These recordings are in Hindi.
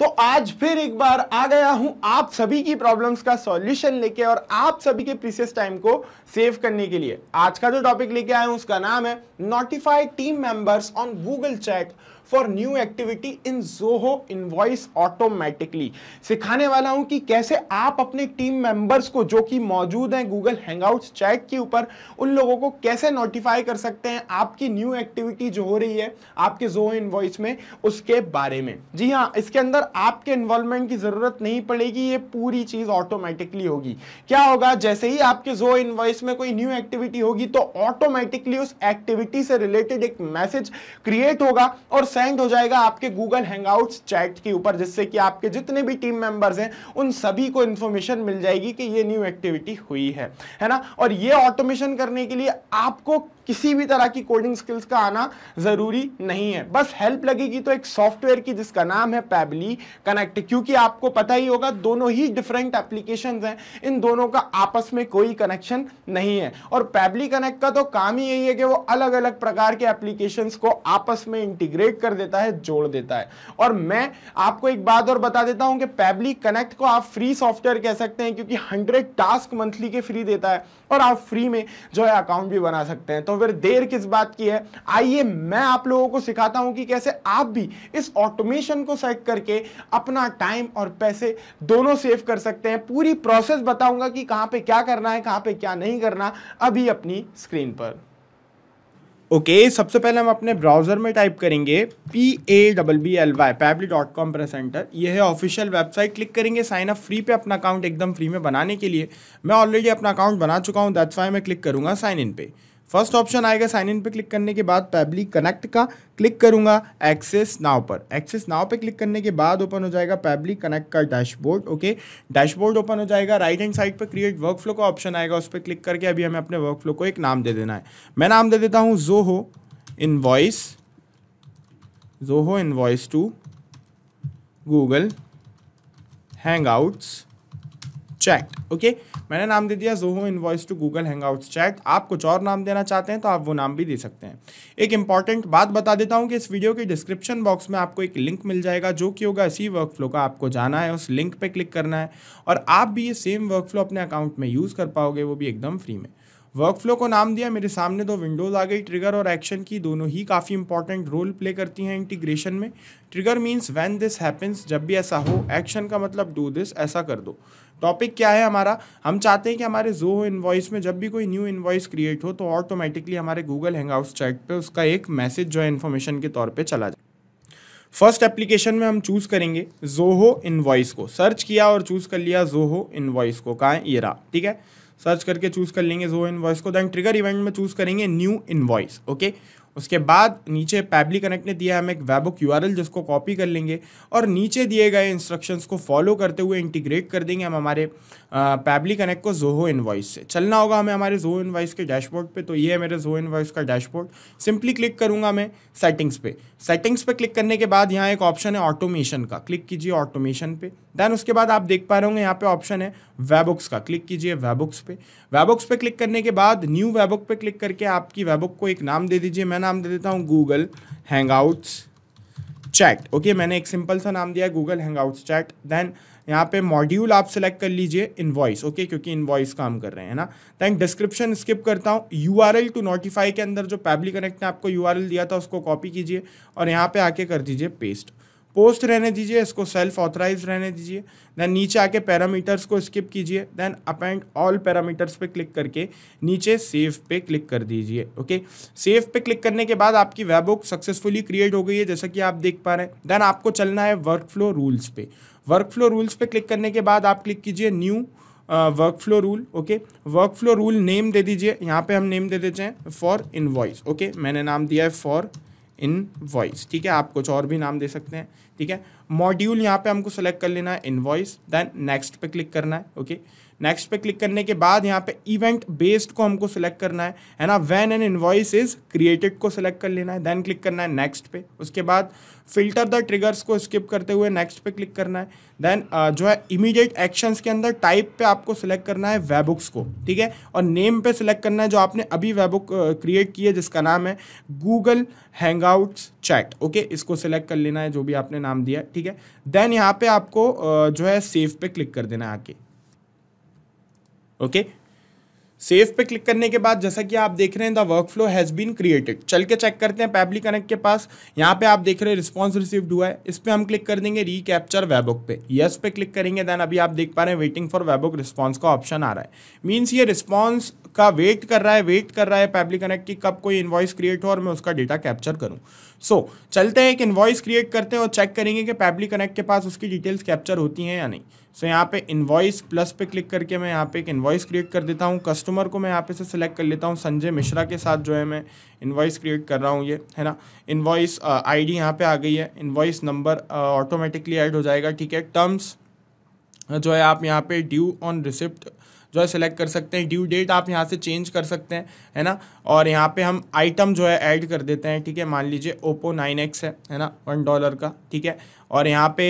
तो आज फिर एक बार आ गया हूं आप सभी की प्रॉब्लम्स का सॉल्यूशन लेके और आप सभी के प्रीसियस टाइम को सेव करने के लिए आज का जो टॉपिक लेके आया हूं उसका नाम है notify team members on Google chat for new activity in Zoho invoice automatically सिखाने वाला हूं कि कैसे आप अपने टीम मेंबर्स को जो कि मौजूद हैं गूगल हैंगआउट्स चैट के ऊपर उन लोगों को कैसे नोटिफाई कर सकते हैं आपकी न्यू एक्टिविटी जो हो रही है आपके जोहो इनवॉइस में उसके बारे में जी हाँ इसके अंदर आपके इन्वॉल्वमेंट की ज़रूरत नहीं पड़ेगी ये पूरी चीज़ ऑटोमेटिकली होगी क्या होगा जैसे ही आपके जो इन्वॉइस में कोई न्यू एक्टिविटी होगी तो ऑटोमेटिकली उस एक्टिविटी से रिलेटेड एक मैसेज क्रिएट होगा और सेंड हो जाएगा आपके गूगल हैंगआउट्स चैट के ऊपर जिससे कि आपके जितने भी टीम मेंबर्स हैं उन सभी को इंफॉर्मेशन मिल जाएगी कि ये न्यू एक्टिविटी हुई है है ना और ये ऑटोमेशन करने के लिए आपको किसी भी तरह की कोडिंग स्किल्स का आना ज़रूरी नहीं है बस हेल्प लगेगी तो एक सॉफ्टवेयर की जिसका नाम है पैबली कनेक्ट क्योंकि आपको पता ही होगा दोनों ही डिफरेंट एप्लीकेशन हैं इन दोनों का आपस में कोई कनेक्शन नहीं है और पैबली कनेक्ट का तो काम ही यही है कि वो अलग अलग प्रकार के एप्लीकेशन को आपस में इंटीग्रेट कर कर देता है जोड़ देता है और मैं आपको एक बात और बता देता हूं कि पैबली कनेक्ट को आप फ्री सॉफ्टवेयर कह सकते हैं क्योंकि हंड्रेड टास्क मंथली के फ्री देता है और आप फ्री में जो है अकाउंट भी बना सकते हैं तो फिर देर किस बात की है आइए मैं आप लोगों को सिखाता हूं कि कैसे आप भी इस ऑटोमेशन को सेट करके अपना टाइम और पैसे दोनों सेव कर सकते हैं पूरी प्रोसेस बताऊंगा कि कहां पे क्या करना है कहां पे क्या नहीं करना अभी अपनी स्क्रीन पर ओके okay, सबसे पहले हम अपने ब्राउज़र में टाइप करेंगे P A double B L Y Pabbly dot com पर सेंटर यह है ऑफिशियल वेबसाइट क्लिक करेंगे साइन अप फ्री पे अपना अकाउंट एकदम फ्री में बनाने के लिए मैं ऑलरेडी अपना अकाउंट बना चुका हूँ दैट्स वाई मैं क्लिक करूँगा साइन इन पे फर्स्ट ऑप्शन आएगा साइन इन पे क्लिक करने के बाद पैबली कनेक्ट का क्लिक करूंगा एक्सेस नाव पर एक्सेस नाव पे क्लिक करने के बाद ओपन हो जाएगा पैबली कनेक्ट का डैशबोर्ड ओके डैशबोर्ड ओपन हो जाएगा राइट हैंड साइड पर क्रिएट वर्कफ्लो का ऑप्शन आएगा उस पर क्लिक करके अभी हमें अपने वर्कफ्लो को एक नाम दे देना है मैं नाम दे देता हूँ जो हो हो Zoho voice to Google Hangouts chat okay मैंने नाम दे दिया Zoho invoice to Google Hangouts chat आप कुछ और नाम देना चाहते हैं तो आप वो नाम भी दे सकते हैं एक इंपॉर्टेंट बात बता देता हूँ कि इस वीडियो के डिस्क्रिप्शन बॉक्स में आपको एक लिंक मिल जाएगा जो कि होगा इसी वर्क फ्लो का आपको जाना है उस लिंक पर क्लिक करना है और आप भी ये सेम वर्क फ्लो अपने अकाउंट में यूज़ कर पाओगे वो भी एकदम फ्री में वर्कफ्लो को नाम दिया मेरे सामने दो विंडोज़ आ गई ट्रिगर और एक्शन की दोनों ही काफ़ी इंपॉर्टेंट रोल प्ले करती हैं इंटीग्रेशन में trigger means when this happens जब भी ऐसा हो एक्शन का मतलब डू दिस ऐसा कर दो टॉपिक क्या है हमारा हम चाहते हैं कि हमारे जो इन्वॉइस में जब भी कोई न्यू इन्वॉइस क्रिएट हो तो ऑटोमेटिकली हमारे गूगल हैंग चैट पर उसका एक मैसेज जो है इन्फॉर्मेशन के तौर पर चला जाए फर्स्ट एप्लीकेशन में हम चूज़ करेंगे जोहो इन्वॉइस को सर्च किया और चूज़ कर लिया जोहो इन्वॉइस को कहाँ ये रहा ठीक है सर्च करके चूज कर लेंगे जो इनवॉइस को देन ट्रिगर इवेंट में चूज करेंगे न्यू इनवॉइस ओके उसके बाद नीचे पैबली कनेक्ट ने दिया हम एक वेबुक यू जिसको कॉपी कर लेंगे और नीचे दिए गए इंस्ट्रक्शंस को फॉलो करते हुए इंटीग्रेट कर देंगे हम हमारे पैबली कनेक्ट को जोहो इनवॉइस से चलना होगा हमें हमारे जोहो इनवॉइस के डैशबोर्ड पे तो ये है मेरे जोहो इनवॉइस का डैशबोर्ड सिंपली क्लिक करूँगा मैं सेटिंग्स पे सेटिंग्स पे क्लिक करने के बाद यहाँ एक ऑप्शन है ऑटोमेशन का क्लिक कीजिए ऑटोमेशन पे देन उसके बाद आप देख पा रहे होंगे यहाँ पे ऑप्शन है वेबुक्स का क्लिक कीजिए वेबुक्स पे वेबुक्स पे क्लिक करने के बाद न्यू वेबुक पे क्लिक करके आपकी वेबुक को एक नाम दे दीजिए मैं मैं नाम दे देता हूँ गूगल हैंगआउट्स चैट ओके मैंने एक सिंपल सा नाम दिया गूगल हैंगआउट्स चैट देन यहाँ पे मॉड्यूल आप सेलेक्ट कर लीजिए इनवॉइस ओके क्योंकि इनवॉइस काम कर रहे हैं ना देन डिस्क्रिप्शन स्किप करता हूँ U R L to notify के अंदर जो पैबली कनेक्ट ने आपको यू आर एल दिया था उसको कॉपी कीजिए और यहाँ पे आके कर दीजिए पेस्ट पोस्ट रहने दीजिए इसको सेल्फ ऑथराइज रहने दीजिए देन नीचे आके पैरामीटर्स को स्किप कीजिए देन अपेंड ऑल पैरामीटर्स पे क्लिक करके नीचे सेव पे क्लिक कर दीजिए ओके सेव पे क्लिक करने के बाद आपकी वेब बुक सक्सेसफुली क्रिएट हो गई है जैसा कि आप देख पा रहे हैं देन आपको चलना है वर्क फ्लो रूल्स पे वर्क फ्लो रूल्स पे क्लिक करने के बाद आप क्लिक कीजिए new workflow rule okay workflow rule name दे दीजिए यहाँ पे हम नेम दे देते हैं फॉर इनवॉइस ओके मैंने नाम दिया है फॉर इन वॉइस ठीक है आप कुछ और भी नाम दे सकते हैं ठीक है मॉड्यूल यहाँ पे हमको सेलेक्ट कर लेना है इन वॉइस देन नेक्स्ट पे क्लिक करना है ओके okay? नेक्स्ट पे क्लिक करने के बाद यहाँ पे इवेंट बेस्ड को हमको सिलेक्ट करना है है ना when an invoice is created को सिलेक्ट कर लेना है देन क्लिक करना है नेक्स्ट पे उसके बाद फिल्टर द ट्रिगर्स को स्किप करते हुए नेक्स्ट पे क्लिक करना है देन uh, जो है इमीडिएट एक्शंस के अंदर टाइप पे आपको सिलेक्ट करना है वेबुक्स को ठीक है और नेम पे सिलेक्ट करना है जो आपने अभी वेबुक क्रिएट uh, की है जिसका नाम है गूगल हैंगआउट्स चैट ओके इसको सिलेक्ट कर लेना है जो भी आपने नाम दिया ठीक है देन यहाँ पे आपको uh, जो है सेफ पे क्लिक कर देना है आके ओके सेव पे क्लिक करने के बाद जैसा कि आप देख रहे हैं the work flow has been created चल के चेक करते हैं पैबली कनेक्ट के पास यहाँ पे आप देख रहे हैं रिस्पॉन्स रिसीव्ड हुआ है इस पर हम क्लिक कर देंगे रिकैप्चर वेबुक पे यस पे क्लिक करेंगे देन अभी आप देख पा रहे हैं वेटिंग फॉर वेबुक रिस्पॉन्स का ऑप्शन आ रहा है मीन्स ये रिस्पॉन्स का वेट कर रहा है वेट कर रहा है पैब्लिक कनेक्ट की कब कोई इन्वॉइस क्रिएट हो और मैं उसका डेटा कैप्चर करूँ सो so, चलते हैं एक इन्वॉइस क्रिएट करते हैं और चेक करेंगे कि पैब्लिक कनेक्ट के पास उसकी डिटेल्स कैप्चर होती हैं या नहीं सो so, यहाँ पे इन्वॉइस प्लस पे क्लिक करके मैं यहाँ पे एक इन्वॉइस क्रिएट कर देता हूँ कस्टमर को मैं यहाँ पे से सिलेक्ट कर लेता हूँ संजय मिश्रा के साथ जो है मैं इन्वॉइस क्रिएट कर रहा हूँ ये है ना इन्वॉइस आई डी यहाँ आ गई है इन्वॉइस नंबर ऑटोमेटिकली एड हो जाएगा ठीक है टर्म्स जो है आप यहाँ पे ड्यू ऑन रिसिप्ट जो है सिलेक्ट कर सकते हैं ड्यू डेट आप यहाँ से चेंज कर सकते हैं है ना और यहाँ पे हम आइटम जो है ऐड कर देते हैं ठीक है मान लीजिए ओप्पो नाइन एक्स है है ना वन डॉलर का ठीक है और यहाँ पे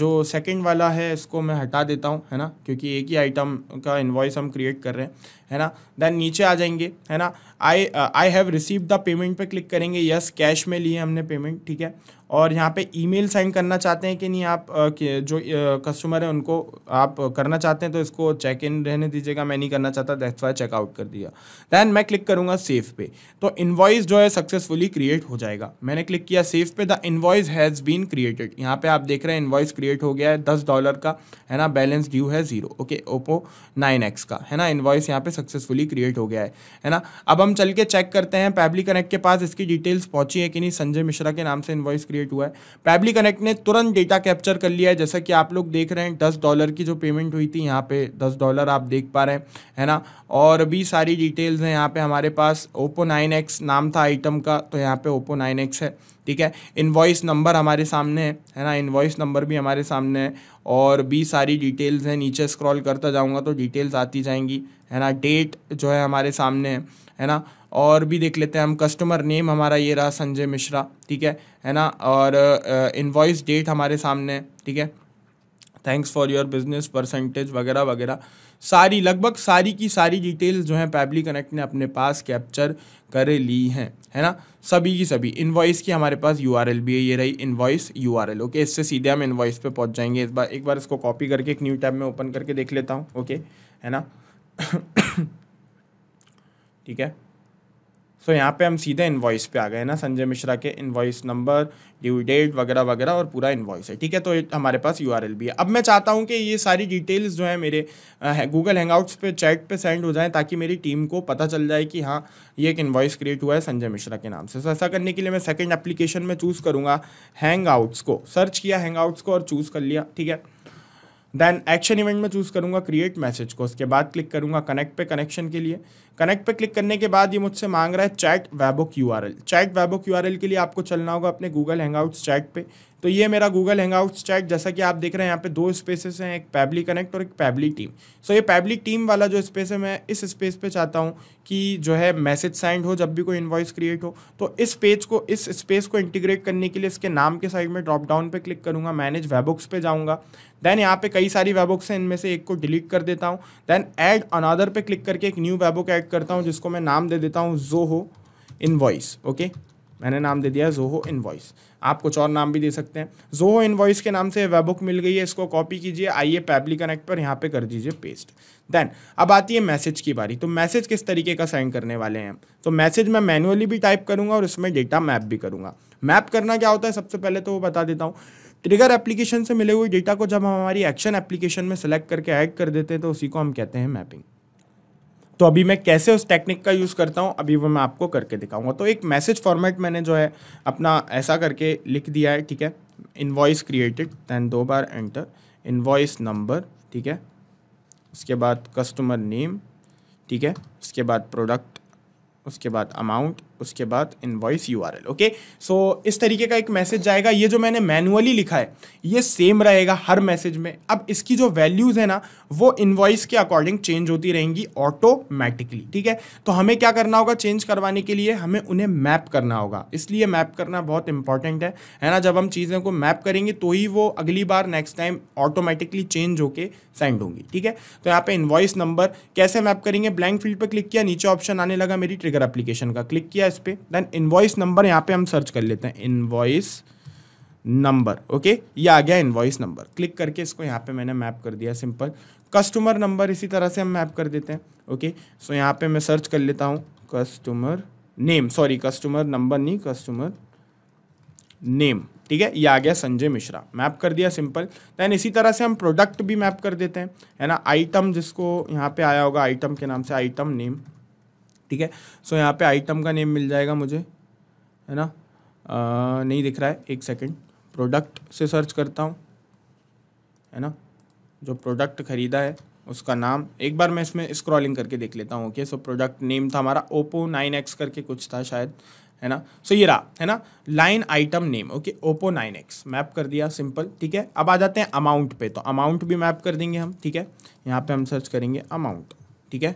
जो सेकेंड वाला है इसको मैं हटा देता हूँ है ना क्योंकि एक ही आइटम का इन्वॉइस हम क्रिएट कर रहे हैं है ना देन नीचे आ जाएंगे है ना I I have receive the payment पे क्लिक करेंगे यस कैश में लिए हमने पेमेंट ठीक है और यहाँ पे ईमेल सेंड करना चाहते हैं कि नहीं आप uh, जो कस्टमर uh, है उनको आप करना चाहते हैं तो इसको चेक इन रहने दीजिएगा मैं नहीं करना चाहता दैट्स वाई चेकआउट कर दिया देन मैं क्लिक करूँगा सेफ पे तो इन्वॉइस जो है सक्सेसफुली क्रिएट हो जाएगा मैंने क्लिक किया सेफ पे the invoice has been created यहाँ पे आप देख रहे हैं इन्वॉइस क्रिएट हो गया है दस डॉलर का है ना बैलेंस ड्यू है zero okay Oppo nine X का है ना इन्वॉइस यहाँ पे सक्सेसफुली क्रिएट हो गया है है ना अब हम चल के चेक करते हैं पैबली कनेक्ट के पास इसकी डिटेल्स पहुंची है कि नहीं संजय मिश्रा के नाम से इन्वॉइस क्रिएट हुआ है पैबली कनेक्ट ने तुरंत डेटा कैप्चर कर लिया है जैसा कि आप लोग देख रहे हैं दस डॉलर की जो पेमेंट हुई थी यहाँ पे दस डॉलर आप देख पा रहे हैं है ना और भी सारी डिटेल्स हैं यहाँ पे हमारे पास ओप्पो नाइन एक्स नाम था आइटम का तो यहाँ पे ओप्पो नाइन एक्स है ठीक है इन्वॉइस नंबर हमारे सामने है है ना इन्वॉइस नंबर भी हमारे सामने है और भी सारी डिटेल्स हैं नीचे स्क्रॉल करता जाऊँगा तो डिटेल्स आती जाएंगी है ना डेट जो है हमारे सामने है है ना और भी देख लेते हैं हम कस्टमर नेम हमारा ये रहा संजय मिश्रा ठीक है है ना और इन डेट हमारे सामने है ठीक है thanks for your business percentage वगैरह वगैरह सारी लगभग सारी की सारी डिटेल्स जो हैं पैबली कनेक्ट ने अपने पास कैप्चर कर ली हैं है ना सभी की सभी इन्वॉइस की हमारे पास यू भी है ये रही इन्वॉइस यू ओके इससे सीधे हम इन्वॉइस पे पहुंच जाएंगे इस बार एक बार इसको कॉपी करके एक न्यू टैब में ओपन करके देख लेता हूँ ओके है ना ठीक है सो यहाँ पे हम सीधे इन्वॉइस पे आ गए ना संजय मिश्रा के इन्वॉइस नंबर ड्यू डेट वगैरह वगैरह और पूरा इन्वॉइस है ठीक है तो हमारे पास यू भी है अब मैं चाहता हूँ कि ये सारी डिटेल्स जो है मेरे गूगल आउट्स पे चैट पे सेंड हो जाए ताकि मेरी टीम को पता चल जाए कि हाँ ये एक इन्वॉइस क्रिएट हुआ है संजय मिश्रा के नाम से सो ऐसा करने के लिए मैं सेकेंड एप्लीकेशन में चूज़ करूँगा हैंग को सर्च किया हैंग को और चूज़ कर लिया ठीक है देन एक्शन इवेंट में चूज़ करूँगा क्रिएट मैसेज को उसके बाद क्लिक करूँगा कनेक्ट पे कनेक्शन के लिए कनेक्ट पे क्लिक करने के बाद ये मुझसे मांग रहा है chat webhook R L chat webhook R L के लिए आपको चलना होगा अपने गूगल हैंगआउट्स चैट पे तो ये मेरा गूगल आउट चैट जैसा कि आप देख रहे हैं यहाँ पे दो स्पेसेस हैं एक पैबली कनेक्ट और एक पैबली टीम सो ये पैबली टीम वाला जो स्पेस है मैं इस स्पेस पे चाहता हूँ कि जो है मैसेज सेंड हो जब भी कोई इन्वॉइस क्रिएट हो तो इस पेज को इस स्पेस को इंटीग्रेट करने के लिए इसके नाम के साइड में ड्रॉप डाउन पर क्लिक करूँगा मैनेज वेबुक्स पर जाऊँगा देन यहाँ पे कई सारी वेबुक्स हैं इनमें से एक को डिलीट कर देता हूँ देन एड अनादर पर क्लिक करके एक न्यू वेबुक एड करता हूँ जिसको मैं नाम दे देता हूँ जो हो इन्वॉइस ओके मैंने नाम दे दिया जोहो इनवॉइस आप कुछ और नाम भी दे सकते हैं जोहो इनवॉइस के नाम से वेबुक मिल गई है इसको कॉपी कीजिए आइए पैबली कनेक्ट पर यहाँ पे कर दीजिए पेस्ट देन अब आती है मैसेज की बारी तो मैसेज किस तरीके का सेंड करने वाले हैं तो मैसेज मैं मैनुअली भी टाइप करूँगा और उसमें डेटा मैप भी करूँगा मैप करना क्या होता है सबसे पहले तो वो बता देता हूँ ट्रिगर एप्लीकेशन से मिले हुए डेटा को जब हम हमारी एक्शन एप्लीकेशन में सेलेक्ट करके ऐड कर देते हैं तो उसी को हम कहते हैं मैपिंग तो अभी मैं कैसे उस टेक्निक का यूज़ करता हूँ अभी वो मैं आपको करके दिखाऊंगा तो एक मैसेज फॉर्मेट मैंने जो है अपना ऐसा करके लिख दिया है ठीक है इन्वॉइस क्रिएटेड दैन दो बार एंटर इन्वॉइस नंबर ठीक है उसके बाद कस्टमर नेम ठीक है उसके बाद प्रोडक्ट उसके बाद अमाउंट उसके बाद invoice U R L okay so इस तरीके का एक मैसेज जाएगा ये जो मैंने मैनुअली लिखा है ये सेम रहेगा हर मैसेज में अब इसकी जो वैल्यूज़ है ना वो इन्वॉइस के अकॉर्डिंग चेंज होती रहेंगी ऑटोमेटिकली ठीक है तो हमें क्या करना होगा चेंज करवाने के लिए हमें उन्हें मैप करना होगा इसलिए मैप करना बहुत इंपॉर्टेंट है है ना जब हम चीज़ों को मैप करेंगे तो ही वो अगली बार नेक्स्ट टाइम ऑटोमेटिकली चेंज होके सेंड होंगी ठीक है तो यहाँ पे इन्वॉइस नंबर कैसे मैप करेंगे ब्लैंक फील्ड पर क्लिक किया नीचे ऑप्शन आने लगा मेरी ट्रिगर अप्लीकेशन का क्लिक किया इस पर देन इन्वॉइस नंबर यहाँ पे हम सर्च कर लेते हैं इन्वॉइस नंबर ओके ये आ गया इन्वॉइस नंबर क्लिक करके इसको यहाँ पे मैंने मैप कर दिया सिंपल कस्टमर नंबर इसी तरह से हम मैप कर देते हैं ओके सो यहाँ पे मैं सर्च कर लेता हूँ customer name sorry customer number नहीं कस्टमर नेम ठीक है ये आ गया संजय मिश्रा मैप कर दिया सिंपल देन इसी तरह से हम प्रोडक्ट भी मैप कर देते हैं है ना आइटम जिसको यहाँ पे आया होगा आइटम के नाम से आइटम नेम ठीक है सो यहाँ पे आइटम का नेम मिल जाएगा मुझे है ना आ, नहीं दिख रहा है एक सेकेंड प्रोडक्ट से सर्च करता हूँ है ना जो प्रोडक्ट ख़रीदा है उसका नाम एक बार मैं इसमें स्क्रॉलिंग करके देख लेता हूँ ओके सो प्रोडक्ट नेम था हमारा ओप्पो नाइन एक्स करके कुछ था शायद है ना सो so, ये रहा है ना line item name okay Oppo nine X map कर दिया सिंपल ठीक है अब आ जाते हैं अमाउंट पे तो अमाउंट भी मैप कर देंगे हम ठीक है यहाँ पे हम सर्च करेंगे अमाउंट ठीक है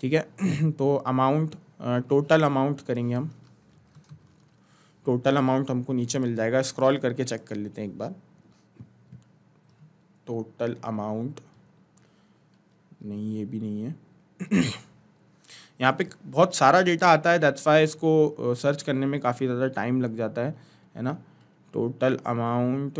ठीक है तो अमाउंट टोटल अमाउंट करेंगे हम टोटल अमाउंट हमको नीचे मिल जाएगा स्क्रॉल करके चेक कर लेते हैं एक बार टोटल अमाउंट नहीं ये भी नहीं है यहाँ पे बहुत सारा डेटा आता है दैट्स वाई इसको सर्च करने में काफ़ी ज़्यादा टाइम लग जाता है है ना टोटल अमाउंट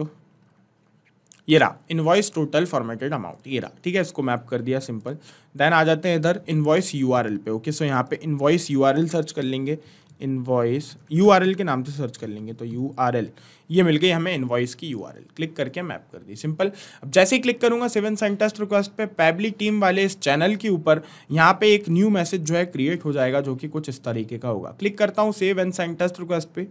ये रहा इनवॉइस टोटल फॉर्मेटेड अमाउंट ये रहा ठीक है इसको मैप कर दिया सिंपल देन आ जाते हैं इधर इनवॉइस यू पे ओके सो यहाँ पे इनवॉइस यू सर्च कर लेंगे इनवॉइस यू के नाम से सर्च कर लेंगे तो यू ये मिल गई हमें इनवॉइस की यू क्लिक करके मैप कर दी सिंपल अब जैसे ही क्लिक करूंगा सेवन सेंटेस्ट रिक्वेस्ट पे पैबली टीम वाले इस चैनल के ऊपर यहाँ पे एक न्यू मैसेज जो है क्रिएट हो जाएगा जो कि कुछ इस तरीके का होगा क्लिक करता हूँ सेव एंड सेंटेस्ट रिक्वेस्ट पे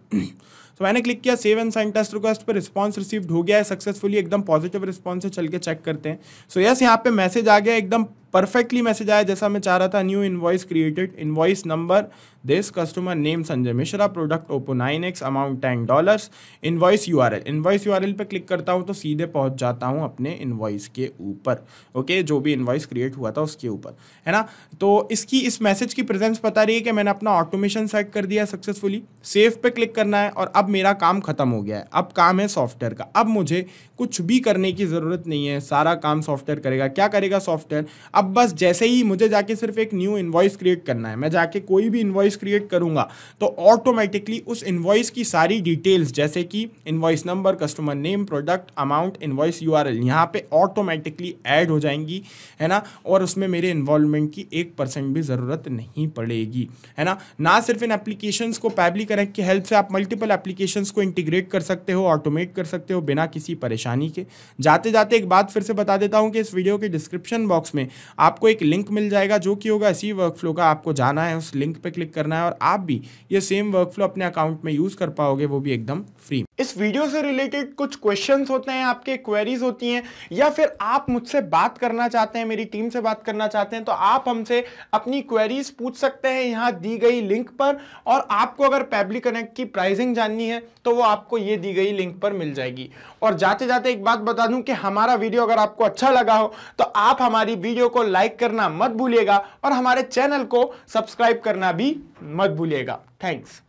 तो मैंने क्लिक किया save and sign test request पर रिस्पॉन्स रिसीव्ड हो गया है सक्सेसफुली एकदम पॉजिटिव रिस्पॉन्स है चल के चेक करते हैं सो यस यहाँ पे मैसेज आ गया एकदम परफेक्टली मैसेज आया जैसा मैं चाह रहा था new invoice created invoice number this customer name Sanjay Mishra product Oppo nine X amount ten dollars invoice U R L invoice U R L पर क्लिक करता हूँ तो सीधे पहुँच जाता हूँ अपने इन्वॉइस के ऊपर ओके जो भी इन्वॉइस क्रिएट हुआ था उसके ऊपर है ना तो इसकी इस मैसेज की प्रेजेंस बता रही है कि मैंने अपना ऑटोमेशन सेट कर दिया सक्सेसफुली सेफ पे क्लिक करना है और अब मेरा काम खत्म हो गया है अब काम है सॉफ्टवेयर का अब मुझे कुछ भी करने की ज़रूरत नहीं है सारा काम सॉफ्टवेयर करेगा क्या करेगा सॉफ्टवेयर अब बस जैसे ही मुझे जाके सिर्फ एक न्यू इन्वॉइस क्रिएट करना है मैं जाके कोई भी इन्वॉइस क्रिएट करूंगा तो ऑटोमेटिकली उस इन्वॉइस की सारी डिटेल्स जैसे कि invoice number customer name product amount invoice U R L यहाँ पर ऑटोमेटिकली एड हो जाएंगी है ना और उसमें मेरे इन्वॉल्वमेंट की एक परसेंट भी ज़रूरत नहीं पड़ेगी है ना ना सिर्फ इन एप्लीकेशंस को पैबली कनेक्ट की हेल्प से आप मल्टीपल एप्लीकेशंस को इंटीग्रेट कर सकते हो ऑटोमेट कर सकते हो बिना किसी परेशानी के जाते जाते एक बात फिर से बता देता हूँ कि इस वीडियो के डिस्क्रिप्शन बॉक्स में आपको एक लिंक मिल जाएगा जो कि होगा इसी वर्कफ्लो का आपको जाना है उस लिंक पर क्लिक करना है और आप भी ये सेम वर्कफ्लो अपने अकाउंट में यूज़ कर पाओगे वो भी एकदम फ्री इस वीडियो से रिलेटेड कुछ क्वेश्चन होते हैं आपके क्वेरीज होती हैं या फिर आप मुझसे बात करना चाहते हैं मेरी टीम से बात करना चाहते हैं तो आप हमसे अपनी क्वेरीज पूछ सकते हैं यहाँ दी गई लिंक पर और आपको अगर पैबली कनेक्ट की प्राइसिंग जाननी है तो वो आपको ये दी गई लिंक पर मिल जाएगी और जाते जाते एक बात बता दूं कि हमारा वीडियो अगर आपको अच्छा लगा हो तो आप हमारी वीडियो को को लाइक करना मत भूलिएगा और हमारे चैनल को सब्सक्राइब करना भी मत भूलिएगा थैंक्स